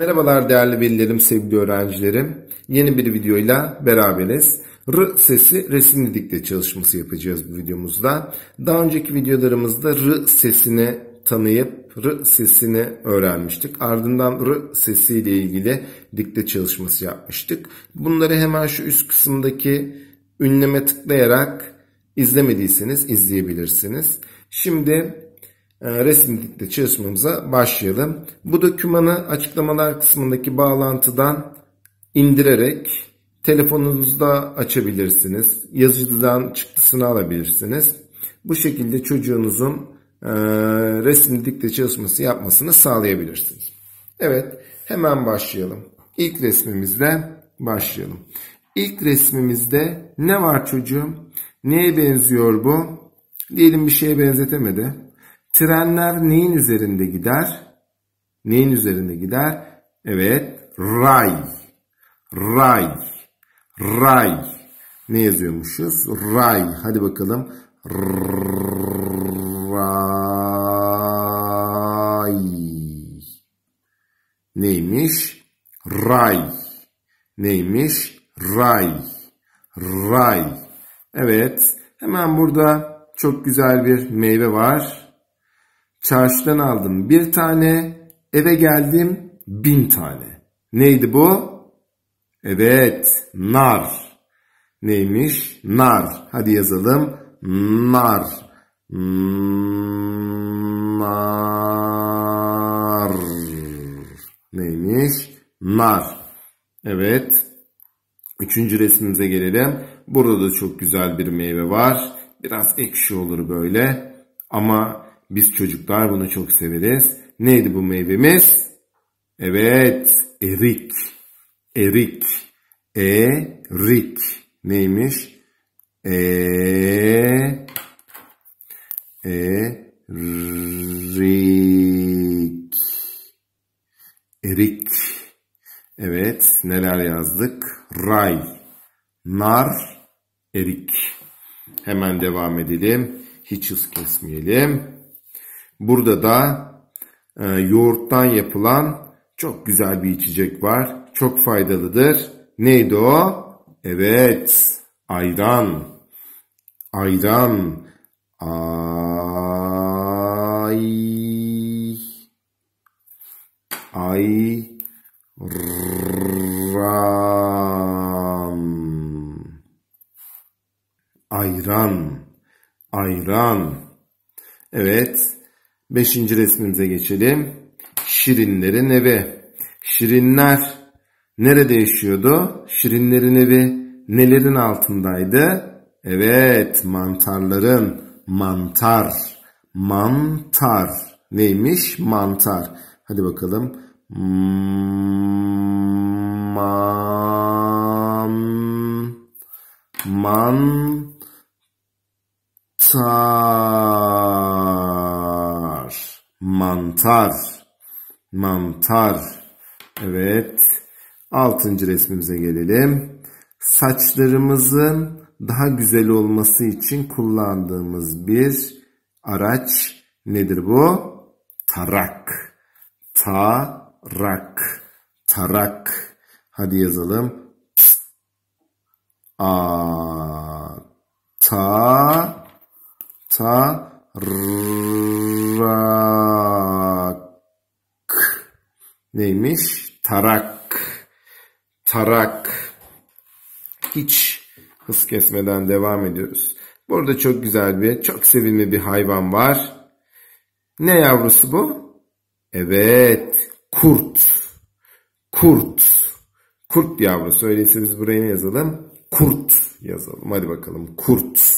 Merhabalar değerli velilerim, sevgili öğrencilerim. Yeni bir videoyla beraberiz. R sesi resimli dikte çalışması yapacağız bu videomuzda. Daha önceki videolarımızda R sesini tanıyıp R sesini öğrenmiştik. Ardından R sesiyle ilgili dikte çalışması yapmıştık. Bunları hemen şu üst kısımdaki ünleme tıklayarak izlemediyseniz izleyebilirsiniz. Şimdi ee, resimlikle çalışmamıza başlayalım. Bu dokümanı açıklamalar kısmındaki bağlantıdan indirerek telefonunuzda açabilirsiniz. Yazıcıdan çıktısını alabilirsiniz. Bu şekilde çocuğunuzun e, resimli dikte çalışması yapmasını sağlayabilirsiniz. Evet hemen başlayalım. İlk resmimizde başlayalım. İlk resmimizde ne var çocuğum? Neye benziyor bu? Diyelim bir şeye benzetemedi. Trenler neyin üzerinde gider? Neyin üzerinde gider? Evet, ray. Ray. Ray. Ne yazıyormuşuz? Ray. Hadi bakalım. Ray. Neymiş? Ray. Neymiş? Ray. Ray. Evet. Hemen burada çok güzel bir meyve var. Çarşıdan aldım bir tane, eve geldim bin tane. Neydi bu? Evet, nar. Neymiş? Nar. Hadi yazalım. Nar. Nar. Neymiş? Nar. Evet. Üçüncü resmimize gelelim. Burada da çok güzel bir meyve var. Biraz ekşi olur böyle. Ama biz çocuklar bunu çok severiz. Neydi bu meyvemiz? Evet, erik. Erik. Erik. Neymiş? E Erik. Erik. Evet, neler yazdık? Ray, nar, erik. Hemen devam edelim. Hiç hız kesmeyelim. Burada da e, yoğurttan yapılan çok güzel bir içecek var. Çok faydalıdır. Neydi o? Evet, ayran. Ayran. Ay. Ay. Ram. Ayran. Ayran. Evet. Beşinci resmimize geçelim. Şirinlerin evi. Şirinler nerede yaşıyordu? Şirinlerin evi nelerin altındaydı? Evet mantarların mantar. Mantar. Neymiş? Mantar. Hadi bakalım. Man man tar mantar. Mantar. Evet. Altıncı resmimize gelelim. Saçlarımızın daha güzel olması için kullandığımız bir araç nedir bu? Tarak. Tarak. Tarak. Hadi yazalım. A ta ta ra neymiş? Tarak. Tarak. Hiç hız kesmeden devam ediyoruz. Burada çok güzel bir, çok sevimli bir hayvan var. Ne yavrusu bu? Evet, kurt. Kurt. Kurt yavrusu. Öyleyse biz buraya ne yazalım? Kurt yazalım. Hadi bakalım. Kurt.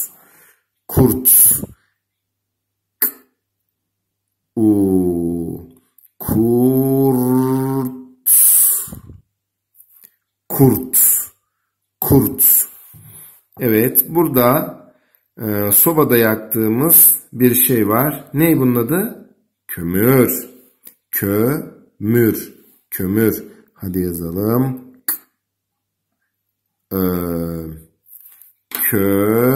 Kurt. U. kurt. kurt. Kurt. Evet burada e, sobada yaktığımız bir şey var. Ney bunun adı? Kömür. Kömür. Kömür. Hadi yazalım. Ee, kö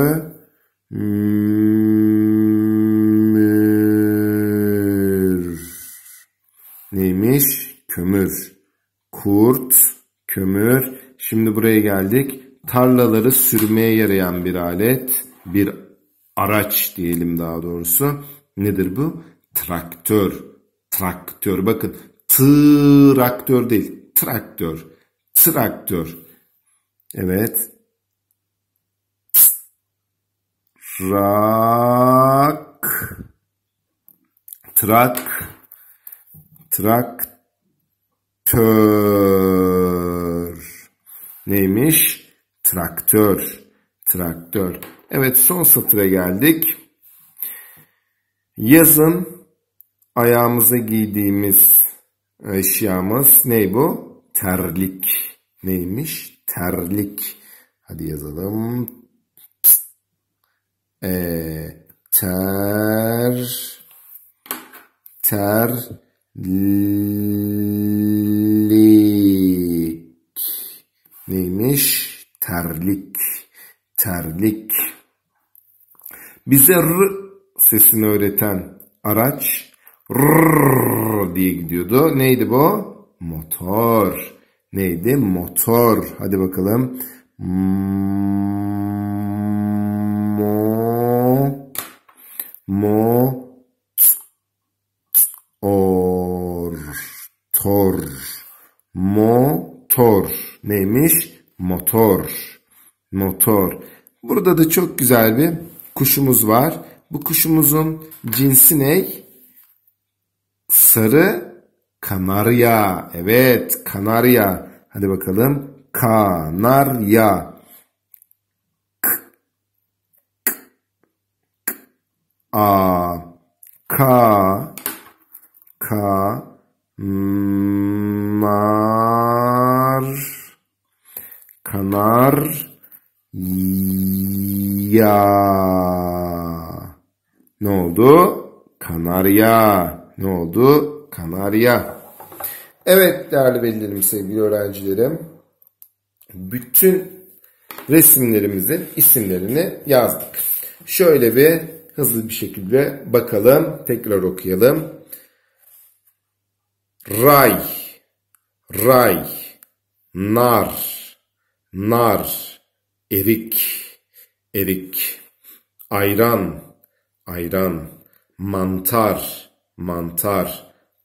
Şimdi buraya geldik. Tarlaları sürmeye yarayan bir alet, bir araç diyelim daha doğrusu. Nedir bu? Traktör. Traktör. Bakın traktör değil. Traktör. Traktör. Evet. Trak. Trak. Traktör. Neymiş? Traktör. Traktör. Evet son satıra geldik. Yazın ayağımıza giydiğimiz eşyamız ne bu? Terlik. Neymiş? Terlik. Hadi yazalım. E, ter terlik öğretmenlik. Bize r sesini öğreten araç rrrr diye gidiyordu. Neydi bu? Motor. Neydi? Motor. Hadi bakalım. Mo mo or tor motor neymiş motor motor Burada da çok güzel bir kuşumuz var. Bu kuşumuzun cinsi ne? Sarı kanarya. Evet kanarya. Hadi bakalım. Kanarya. K A K K Nar Kanar Kanarya. Ne oldu? Kanarya. Ne oldu? Kanarya. Evet değerli belirlerim sevgili öğrencilerim. Bütün resimlerimizin isimlerini yazdık. Şöyle bir hızlı bir şekilde bakalım. Tekrar okuyalım. Ray, ray, nar, nar, erik erik, ayran, ayran, mantar, mantar,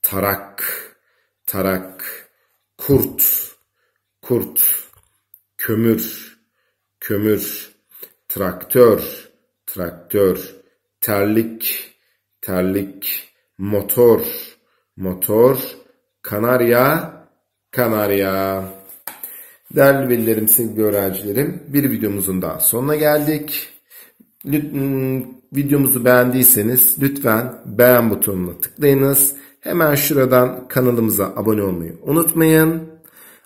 tarak, tarak, kurt, kurt, kömür, kömür, traktör, traktör, terlik, terlik, motor, motor, kanarya, kanarya. Değerli velilerim, sevgili öğrencilerim, bir videomuzun daha sonuna geldik. Videomuzu beğendiyseniz lütfen beğen butonuna tıklayınız. Hemen şuradan kanalımıza abone olmayı unutmayın.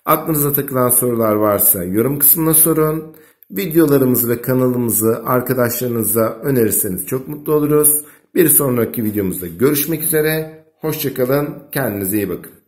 Aklınıza takılan sorular varsa yorum kısmına sorun. Videolarımızı ve kanalımızı arkadaşlarınıza önerirseniz çok mutlu oluruz. Bir sonraki videomuzda görüşmek üzere. Hoşçakalın. Kendinize iyi bakın.